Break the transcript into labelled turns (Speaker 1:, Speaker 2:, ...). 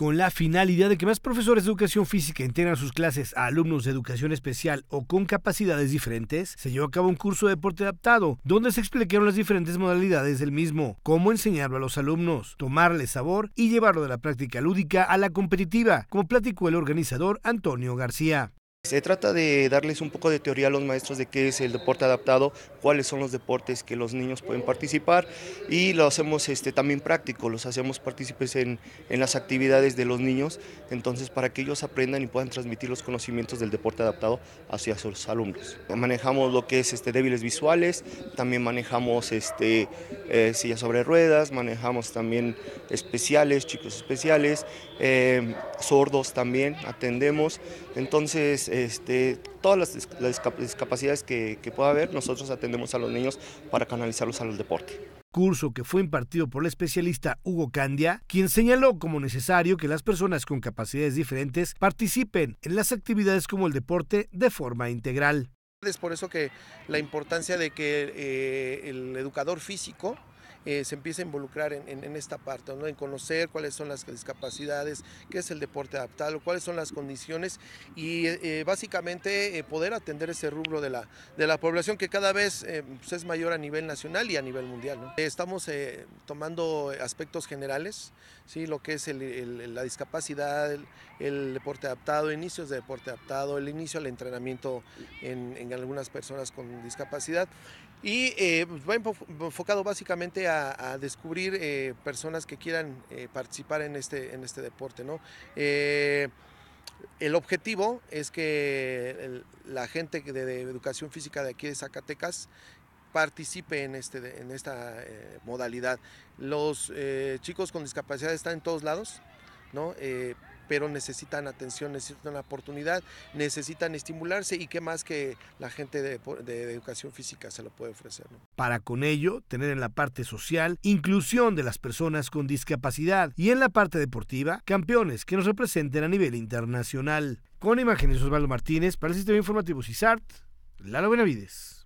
Speaker 1: con la finalidad de que más profesores de educación física integran sus clases a alumnos de educación especial o con capacidades diferentes, se llevó a cabo un curso de deporte adaptado, donde se explicaron las diferentes modalidades del mismo, cómo enseñarlo a los alumnos, tomarle sabor y llevarlo de la práctica lúdica a la competitiva, como platicó el organizador Antonio García.
Speaker 2: Se trata de darles un poco de teoría a los maestros de qué es el deporte adaptado, cuáles son los deportes que los niños pueden participar y lo hacemos este, también práctico, los hacemos partícipes en, en las actividades de los niños, entonces para que ellos aprendan y puedan transmitir los conocimientos del deporte adaptado hacia sus alumnos. Manejamos lo que es este, débiles visuales, también manejamos este, eh, sillas sobre ruedas, manejamos también especiales, chicos especiales, eh, sordos también atendemos, entonces... Eh, este, todas las, discapacidades que, pueda haber, nosotros atendemos a los niños para canalizarlos al deporte
Speaker 1: curso que fue impartido por el especialista Hugo Candia, quien señaló como necesario que las personas con capacidades diferentes participen en las actividades como el deporte de forma integral.
Speaker 3: Es por eso que la importancia de que eh, el educador físico eh, se empieza a involucrar en, esta parte, ¿no? en conocer cuáles son las discapacidades, qué es el deporte adaptado, cuáles son las condiciones y eh, básicamente eh, poder atender ese rubro de la, de la población que cada vez pues, es mayor a nivel nacional y a nivel mundial. Estamos tomando aspectos generales, ¿sí? lo que es la discapacidad, el, deporte adaptado, inicios de deporte adaptado, el inicio al entrenamiento en algunas personas con discapacidad y eh, pues, va enfocado básicamente a, descubrir eh, personas que quieran eh, participar en este, en este deporte. ¿no? el objetivo es que la gente de, educación física de aquí de Zacatecas participe en, este, en esta modalidad. Los chicos con discapacidad están en todos lados, ¿no? pero necesitan atención, necesitan oportunidad, necesitan estimularse y qué más que la gente de, educación física se lo puede ofrecer.
Speaker 1: Para con ello, tener en la parte social inclusión de las personas con discapacidad y en la parte deportiva, campeones que nos representen a nivel internacional. Con imágenes de Osvaldo Martínez para el Sistema Informativo CISART, Lalo Benavides.